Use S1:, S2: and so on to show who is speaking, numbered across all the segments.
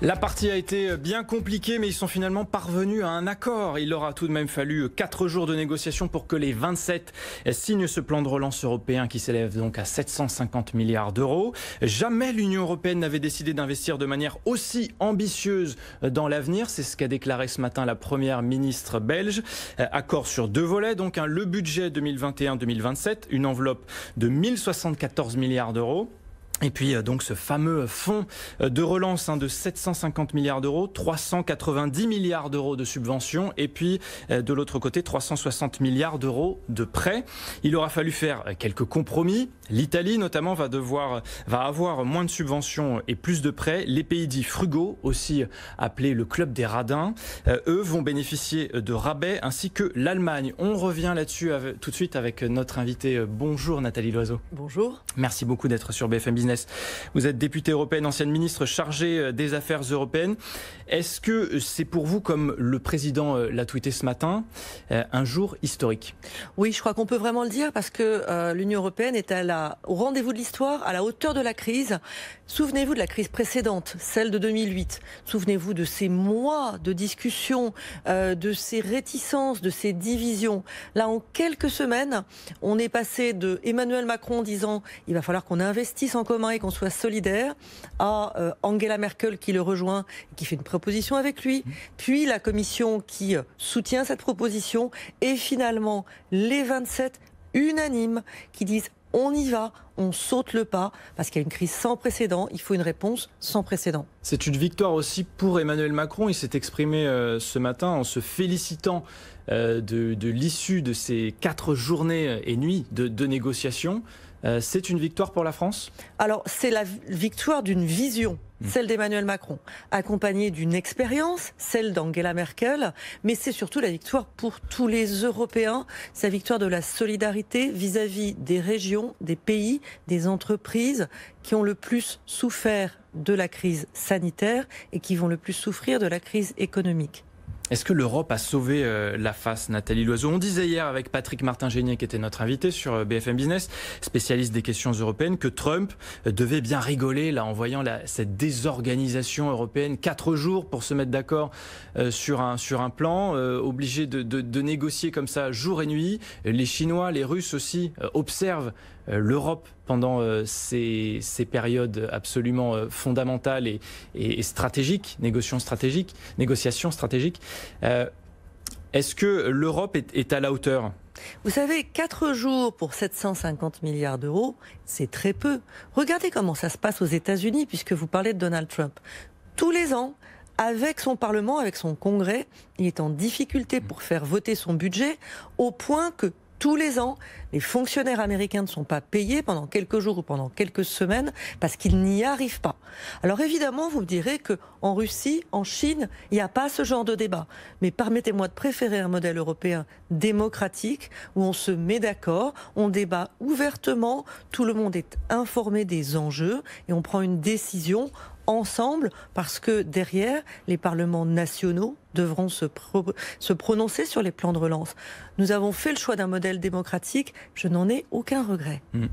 S1: La partie a été bien compliquée, mais ils sont finalement parvenus à un accord. Il leur tout de même fallu 4 jours de négociations pour que les 27 signent ce plan de relance européen qui s'élève donc à 750 milliards d'euros. Jamais l'Union européenne n'avait décidé d'investir de manière aussi ambitieuse dans l'avenir. C'est ce qu'a déclaré ce matin la première ministre belge. Accord sur deux volets, donc hein. le budget 2021-2027, une enveloppe de 1074 milliards d'euros et puis euh, donc ce fameux fonds euh, de relance hein, de 750 milliards d'euros, 390 milliards d'euros de subventions et puis euh, de l'autre côté 360 milliards d'euros de prêts. Il aura fallu faire quelques compromis. L'Italie notamment va devoir va avoir moins de subventions et plus de prêts. Les pays dits frugaux, aussi appelés le club des radins, eux vont bénéficier de rabais ainsi que l'Allemagne. On revient là-dessus tout de suite avec notre invité. Bonjour Nathalie Loiseau. Bonjour. Merci beaucoup d'être sur BFM Business. Vous êtes députée européenne, ancienne ministre chargée euh, des Affaires européennes. Est-ce que euh, c'est pour vous, comme le président euh, l'a tweeté ce matin, un jour historique
S2: Oui, je crois qu'on peut vraiment le dire parce que l'Union européenne est à la, au rendez-vous de l'histoire, à la hauteur de la crise. Souvenez-vous de la crise précédente, celle de 2008. Souvenez-vous de ces mois de discussions, de ces réticences, de ces divisions. Là, en quelques semaines, on est passé de Emmanuel Macron disant il va falloir qu'on investisse encore, et qu'on soit solidaire, à euh, Angela Merkel qui le rejoint, et qui fait une proposition avec lui, puis la Commission qui euh, soutient cette proposition, et finalement les 27 unanimes qui disent on y va, on saute le pas, parce qu'il y a une crise sans précédent, il faut une réponse sans précédent.
S1: C'est une victoire aussi pour Emmanuel Macron, il s'est exprimé euh, ce matin en se félicitant euh, de, l'issue de ces quatre journées et nuits de, négociations,
S2: euh, c'est une victoire pour la France Alors, c'est la victoire d'une vision hmm. celle d'Emmanuel Macron, accompagnée d'une expérience, celle d'Angela Merkel, mais c'est surtout la victoire pour tous les Européens, sa victoire de la solidarité vis à -vis des régions, des pays, des entreprises qui ont le plus souffert de la crise sanitaire et qui vont le plus souffrir de la crise économique.
S1: Est-ce que l'Europe a sauvé euh, la face, Nathalie Loiseau On disait hier avec Patrick Martin-Génier, qui était notre invité sur euh, BFM Business, spécialiste des questions européennes, que Trump euh, devait bien rigoler là, en voyant la, cette désorganisation européenne. Quatre jours pour se mettre d'accord sur, un, sur un plan, obligé de, négocier comme ça jour et nuit. Les Chinois, les Russes aussi observent euh, l'Europe pendant euh, ces, périodes absolument euh, fondamentales et, stratégiques, négociations stratégiques, Est-ce que l'Europe est, est à la hauteur
S2: vous savez, 4 jours pour 750 milliards d'euros, c'est très peu. Regardez comment ça se passe aux États-Unis, puisque vous parlez de Donald Trump. Tous les ans, avec son Parlement, avec son Congrès, il est en difficulté pour faire voter son budget, au point que tous les ans, les fonctionnaires américains ne sont pas payés pendant quelques jours ou pendant quelques semaines parce qu'ils n'y arrivent pas. Alors évidemment, vous me direz que en Russie, en Chine, il n'y a pas ce genre de débat. Mais permettez-moi de préférer un modèle européen démocratique où on se met d'accord, on débat ouvertement, tout le monde est informé des enjeux et on prend une décision ensemble, parce que derrière, les parlements nationaux devront se, prononcer sur les plans de relance. Nous avons fait le choix d'un modèle démocratique, je n'en ai aucun regret. Mmh.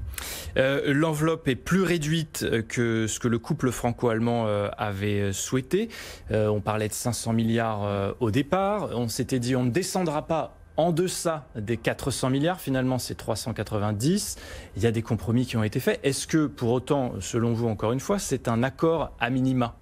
S1: Euh, l'enveloppe est plus réduite euh, que ce que le couple franco-allemand euh, avait souhaité. on parlait de 500 milliards au départ, on s'était dit on ne descendra pas en deçà des 400 milliards, finalement c'est 390. Il y a des
S2: compromis qui ont été faits. Est-ce que pour autant, selon vous encore une fois, c'est un accord à minima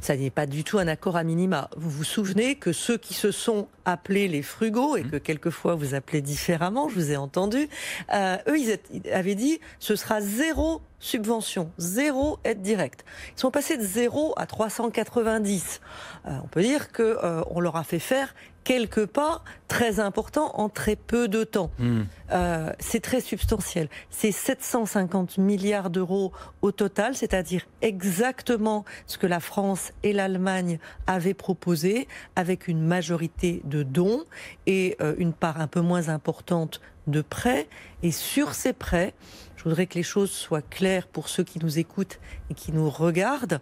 S2: ça n'est pas du tout un accord à minima. Vous vous souvenez que ceux qui se sont appelés les frugaux, et mmh. que quelquefois vous appelez différemment, je vous ai entendu, euh, eux, ils avaient dit ce sera zéro subvention, zéro aide directe. Ils sont passés de zéro à 390. Euh, on peut dire que euh, on leur a fait faire quelques pas très importants en très peu de temps. Hmm. Euh, c'est très substantiel. C'est 750 milliards d'euros au total, c'est-à-dire exactement ce que la France et l'Allemagne avaient proposé, avec une majorité de dons et une part un peu moins importante de prêts. Et sur ces prêts, je voudrais que les choses soient claires pour ceux qui nous écoutent et qui nous regardent.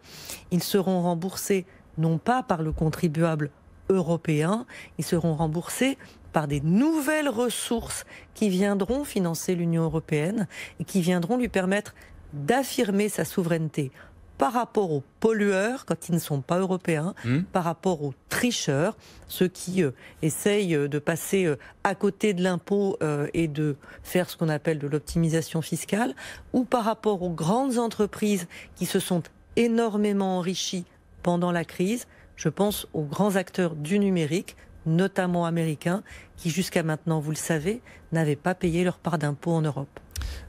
S2: Ils seront remboursés non pas par le contribuable européen, ils seront remboursés par des nouvelles ressources qui viendront financer l'Union européenne et qui viendront lui permettre d'affirmer sa souveraineté par rapport aux pollueurs, quand ils ne sont pas européens, hmm. par rapport aux tricheurs, ceux qui euh, essayent euh, de passer euh, à côté de l'impôt et de faire ce qu'on appelle de l'optimisation fiscale, ou par rapport aux grandes entreprises qui se sont énormément enrichies pendant la crise. Je pense aux grands acteurs du numérique, notamment américains, qui jusqu'à maintenant, vous le savez, n'avaient pas payé leur part d'impôts en Europe.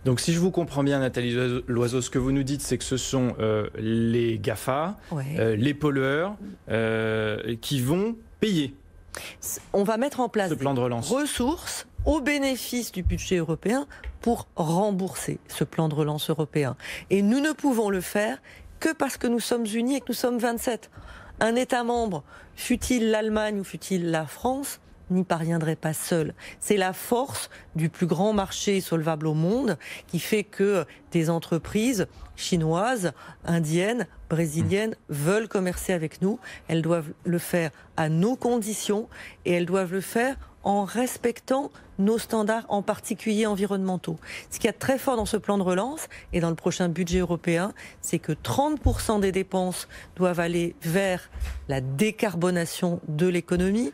S1: Donc si je vous comprends bien, Nathalie Loiseau, ce que vous nous dites, c'est que ce sont euh, les GAFA, euh, les pollueurs, euh, qui vont payer. On va mettre en place plan de
S2: relance. Des ressources au bénéfice du budget européen pour rembourser ce plan de relance européen. Et nous ne pouvons le faire que parce que nous sommes unis et que nous sommes 27. Un État membre, fut-il l'Allemagne ou fut-il la France, n'y parviendrait pas seul. C'est la force du plus grand marché solvable au monde qui fait que des entreprises chinoises, indiennes, brésiliennes veulent commercer avec nous. Elles doivent le faire à nos conditions et elles doivent le faire en respectant nos standards, en particulier environnementaux. Ce qu'il y a très fort dans ce plan de relance et dans le prochain budget européen, c'est que 30% des dépenses doivent aller vers la décarbonation de l'économie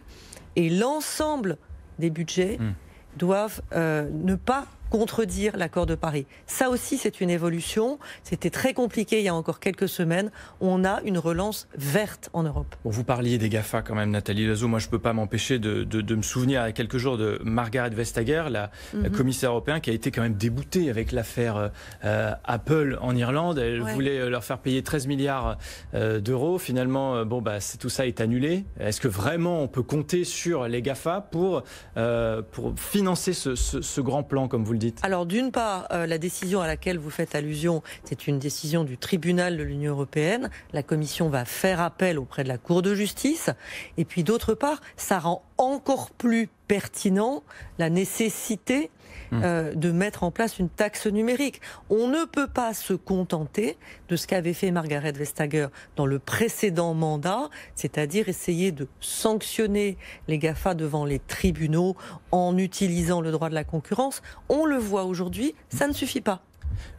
S2: et l'ensemble des budgets hmm. doivent euh, ne pas contredire l'accord de Paris. Ça aussi, c'est une évolution. C'était très compliqué il y a encore quelques semaines. On a une relance verte en Europe.
S1: vous parliez des GAFA quand même, Nathalie Loiseau. Moi, je ne peux pas m'empêcher de, de, de, me souvenir à quelques jours de Margaret Vestager, la, mhm. commissaire européenne, qui a été quand même déboutée avec l'affaire euh, Apple en Irlande. Elle voulait euh, leur faire payer 13 milliards euh, d'euros. Finalement, bon, bah, tout ça est annulé. Est-ce que vraiment on peut compter sur les GAFA pour, pour financer ce, ce grand plan, comme vous le
S2: alors d'une part, euh, la décision à laquelle vous faites allusion, c'est une décision du tribunal de l'Union européenne. La Commission va faire appel auprès de la Cour de justice. Et puis d'autre part, ça rend encore plus pertinent la nécessité Mmh. Euh, de mettre en place une taxe numérique. On ne peut pas se contenter de ce qu'avait fait Margaret Vestager dans le précédent mandat, c'est-à-dire essayer de sanctionner les GAFA devant les tribunaux en utilisant le droit de la concurrence. On le voit aujourd'hui, ça ne suffit pas.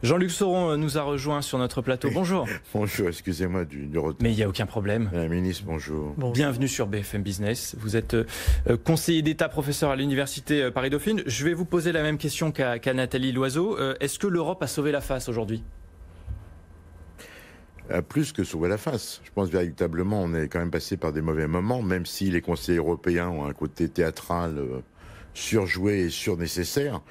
S3: Jean-Luc Sauron
S1: euh, nous a rejoint sur notre plateau. Bonjour.
S3: bonjour, excusez-moi du, retour. Mais il n'y a aucun
S1: problème. ministre, bonjour. Bienvenue sur BFM Business. Vous êtes euh, euh, conseiller d'État, professeur à l'Université Paris-Dauphine. Je vais vous poser la même question qu'à Nathalie Loiseau. Est-ce que l'Europe a sauvé la face aujourd'hui
S3: plus que sauver la face. Je pense véritablement, on est quand même passé par des mauvais moments, même si les conseils européens ont un côté théâtral surjoué et surnécessaire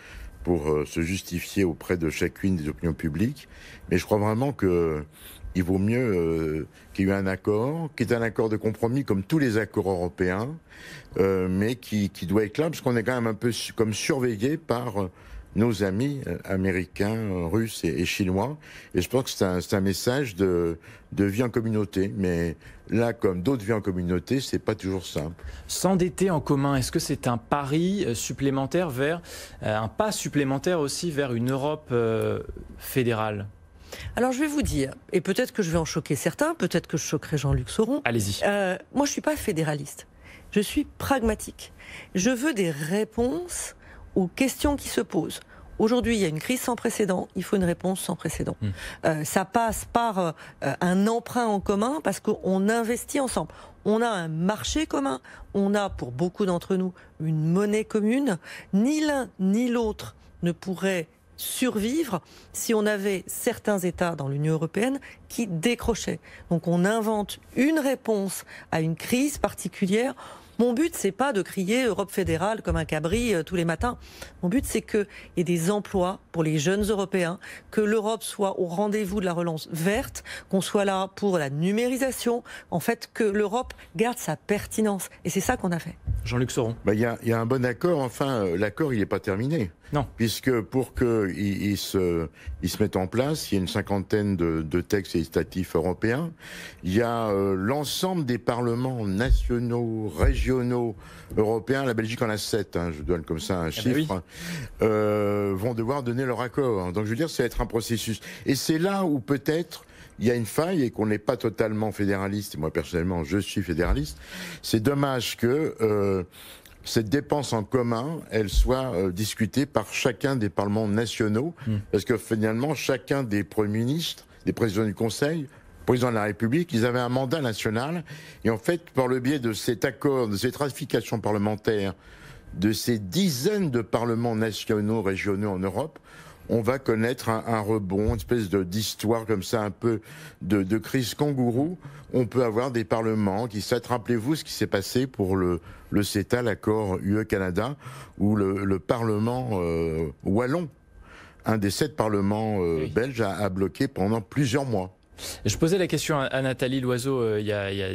S3: pour euh, se justifier auprès de chacune des opinions publiques. Mais je crois vraiment que il vaut mieux euh, qu'il y ait un accord, qui est un accord de compromis comme tous les accords européens, euh, mais qui, qui, doit être là, parce qu'on est quand même un peu comme surveillé par nos amis euh, américains, russes et, chinois. Et je pense que c'est un, message de, de vie en communauté. Mais là, comme d'autres vies en communauté, c'est pas toujours simple.
S1: S'endetter en commun, est-ce que c'est un pari euh, supplémentaire vers euh, un pas supplémentaire aussi vers une Europe fédérale
S2: alors je vais vous dire, et peut-être que je vais en choquer certains, peut-être que je choquerai Jean-Luc Sauron. Allez-y. moi, je ne suis pas fédéraliste. Je suis pragmatique. Je veux des réponses aux questions qui se posent. Aujourd'hui, il y a une crise sans précédent, il faut une réponse sans précédent. Hmm. Euh, ça passe par euh, un emprunt en commun parce qu'on investit ensemble. On a un marché commun, on a pour beaucoup d'entre nous une monnaie commune. Ni l'un ni l'autre ne pourrait survivre si on avait certains États dans l'Union européenne qui décrochaient. Donc on invente une réponse à une crise particulière mon but, c'est pas de crier Europe fédérale comme un cabri euh, tous les matins. Mon but, c'est qu'il y ait des emplois pour les jeunes Européens, que l'Europe soit au rendez-vous de la relance verte, qu'on soit là pour la numérisation, en fait, que l'Europe garde sa pertinence. Et c'est ça qu'on a fait.
S3: Jean-Luc Sauron. Bah, il y, y, a un bon accord. Enfin, euh, l'accord, il n'est pas terminé. Non. Puisque pour que il se, il se mettent en place, il y a une cinquantaine de, de textes législatifs européens. Il y a euh, l'ensemble des parlements nationaux, régionaux, européens. La Belgique en a sept, hein, je donne comme ça un ah bah chiffre. euh, vont devoir donner leur accord. Donc je veux dire, c'est être un processus. Et c'est là où peut-être il y a une faille et qu'on n'est pas totalement fédéraliste, moi personnellement je suis fédéraliste, c'est dommage que euh, cette dépense en commun, elle soit euh, discutée par chacun des parlements nationaux, hmm. parce que finalement, chacun des premiers ministres, des présidents du Conseil, président de la République, ils avaient un mandat national, et en fait, par le biais de cet accord, de cette ratification parlementaire, de ces dizaines de parlements nationaux, régionaux en Europe, on va connaître un, rebond, une espèce d'histoire comme ça, un peu de, crise kangourou. On peut avoir des parlements qui s'attrapent. Rappelez-vous ce qui s'est passé pour le, CETA, l'accord UE-Canada, où le, Parlement euh, wallon, un des sept parlements euh, belges, a bloqué pendant plusieurs mois.
S1: Je posais la question à Nathalie Loiseau euh, il, y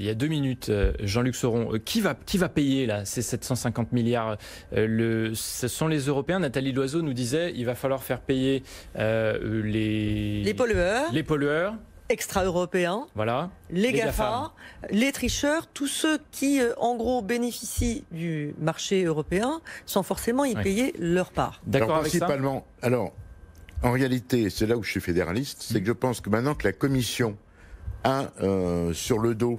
S1: a, deux minutes, euh, Jean-Luc Sauron. Euh, qui, va, qui va payer là ces 750 milliards Ce sont les Européens. Nathalie Loiseau nous disait il va falloir faire payer les... les pollueurs. Les pollueurs
S2: extra-européens,
S1: voilà, les, GAFA,
S2: les tricheurs, tous ceux qui, en gros, bénéficient du marché européen sans forcément y payer leur part. D'accord, principalement,
S3: ça alors, en réalité, c'est là où je suis fédéraliste, c'est que je pense que maintenant que la Commission a euh, sur le dos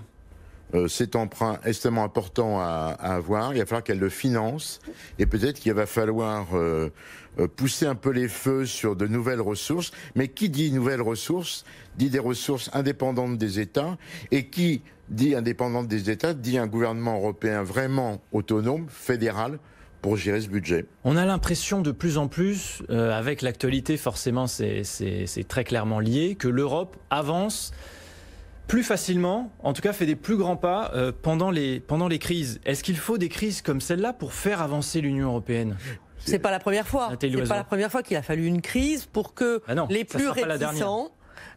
S3: euh, cet emprunt extrêmement important à, avoir. Il va falloir qu'elle le finance et peut-être qu'il va falloir euh, pousser un peu les feux sur de nouvelles ressources. Mais qui dit nouvelles ressources dit des ressources indépendantes des États et qui dit indépendantes des États dit un gouvernement européen vraiment autonome, fédéral, pour gérer ce budget.
S1: On a l'impression de plus en plus, euh, avec l'actualité forcément c'est très clairement lié, que l'Europe avance plus facilement, en tout cas fait des plus grands pas euh, pendant, les, crises. Est-ce qu'il faut des crises comme celle-là pour faire avancer l'union
S2: européenne C'est pas la première fois. C'est pas la première fois qu'il a fallu une crise pour que ah les plus réticents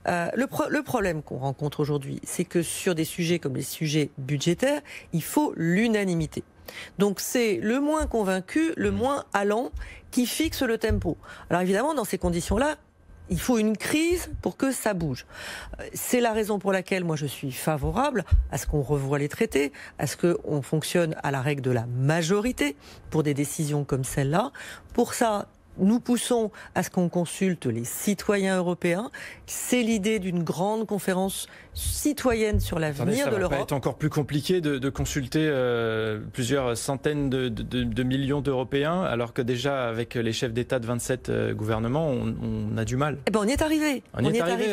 S2: euh, le, problème qu'on rencontre aujourd'hui, c'est que sur des sujets comme les sujets budgétaires, il faut l'unanimité. Donc c'est le moins convaincu, le mmh. moins allant qui fixe le tempo. Alors évidemment, dans ces conditions-là, il faut une crise pour que ça bouge. Euh, c'est la raison pour laquelle moi je suis favorable à ce qu'on revoie les traités, à ce qu'on fonctionne à la règle de la majorité pour des décisions comme celle-là. Pour ça, nous poussons à ce qu'on consulte les citoyens européens. C'est l'idée d'une grande conférence citoyenne sur l'avenir de l'Europe.
S1: C'est encore plus compliqué de, consulter euh, plusieurs centaines de, millions d'Européens, alors que déjà avec les chefs d'État de 27 euh, gouvernements, on, a du mal. Eh ben on y
S2: est arrivé. On, est, arrivé.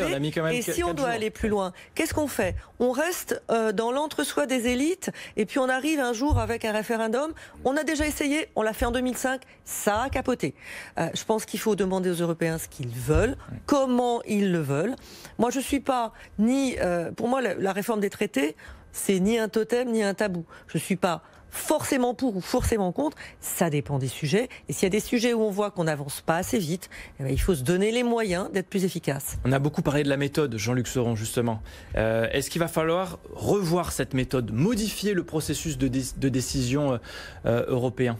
S2: et si on doit aller plus loin, qu'est-ce qu'on fait On reste euh, dans l'entre-soi des élites, et puis on arrive un jour avec un référendum. On a déjà essayé, on l'a fait en 2005, ça a capoté. je pense qu'il faut demander aux Européens ce qu'ils veulent, comment ils le veulent. Moi, je ne suis pas ni euh, pour moi, la, réforme des traités, c'est ni un totem ni un tabou. Je ne suis pas forcément pour ou forcément contre, ça dépend des sujets. Et s'il y a des sujets où on voit qu'on n'avance pas assez vite, eh ben, il faut se donner les moyens d'être plus efficace.
S1: On a beaucoup parlé de la méthode, Jean-Luc Sauron, justement. Euh, est-ce qu'il va falloir revoir cette méthode, modifier le processus de, décision euh, européen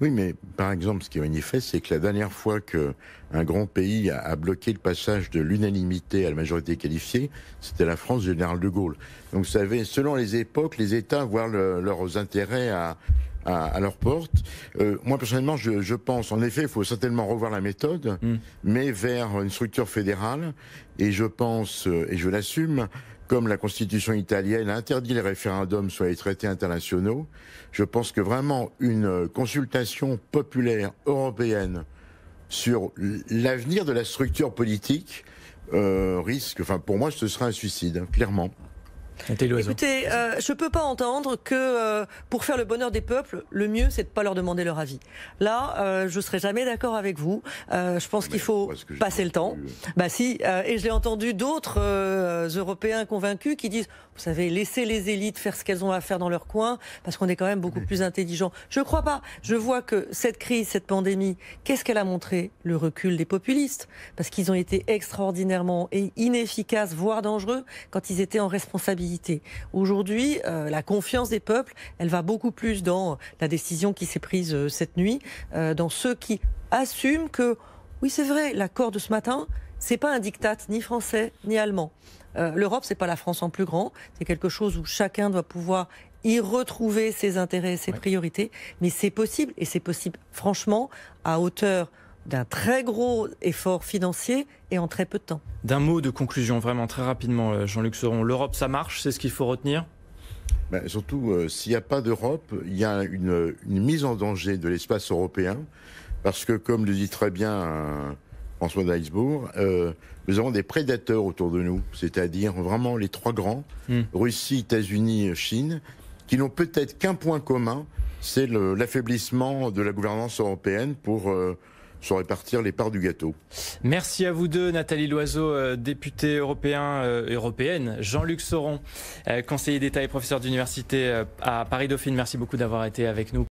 S3: oui, mais par exemple, ce qui est manifeste, c'est que la dernière fois qu'un grand pays a, bloqué le passage de l'unanimité à la majorité qualifiée, c'était la France du général de Gaulle. Donc, vous savez, selon les époques, les États voient leurs intérêts à, leur porte. Euh, moi, personnellement, je, pense, en effet, il faut certainement revoir la méthode, mm. mais vers une structure fédérale. Et je pense, euh, et je l'assume, comme la Constitution italienne interdit les référendums sur les traités internationaux, je pense que vraiment une consultation populaire européenne sur l'avenir de la structure politique euh, risque, enfin pour moi ce serait un suicide, hein, clairement. Écoutez,
S2: euh, je ne peux pas entendre que euh, pour faire le bonheur des peuples, le mieux, c'est de ne pas leur demander leur avis. Là, euh, je ne serai jamais d'accord avec vous. je pense qu'il faut passer le temps. Bah si, et j'ai entendu d'autres Européens convaincus qui disent, vous savez, laissez les élites faire ce qu'elles ont à faire dans leur coin, parce qu'on est quand même beaucoup plus intelligents. Je ne crois pas. Je vois que cette crise, cette pandémie, qu'est-ce qu'elle a montré Le recul des populistes, parce qu'ils ont été extraordinairement inefficaces, voire dangereux, quand ils étaient en responsabilité Aujourd'hui, euh, la confiance des peuples, elle va beaucoup plus dans la décision qui s'est prise euh, cette nuit, euh, dans ceux qui assument que, oui, c'est vrai, l'accord de ce matin, c'est pas un diktat ni français ni allemand. L'europe, c'est pas la France en plus grand, c'est quelque chose où chacun doit pouvoir y retrouver ses intérêts, ses priorités, mais c'est possible et c'est possible franchement à hauteur d'un très gros effort financier et en très peu de temps.
S1: D'un mot de conclusion, vraiment très rapidement, euh, Jean-Luc Seron. L'Europe, ça marche, c'est ce qu'il faut retenir
S3: ben, Surtout, euh, s'il n'y a pas d'Europe, il y a une, mise en danger de l'espace européen, parce que, comme le dit très bien euh, François d'Aisbourg, nous avons des prédateurs autour de nous, c'est-à-dire vraiment les trois grands, hmm. Russie, États-Unis, Chine, qui n'ont peut-être qu'un point commun, c'est l'affaiblissement de la gouvernance européenne pour sans répartir les parts du gâteau.
S1: Merci à vous deux, Nathalie Loiseau, euh, députée européen, euh, européenne, Jean-Luc Sauron, euh, conseiller d'État et professeur d'université à Paris-Dauphine. Merci beaucoup d'avoir été avec nous.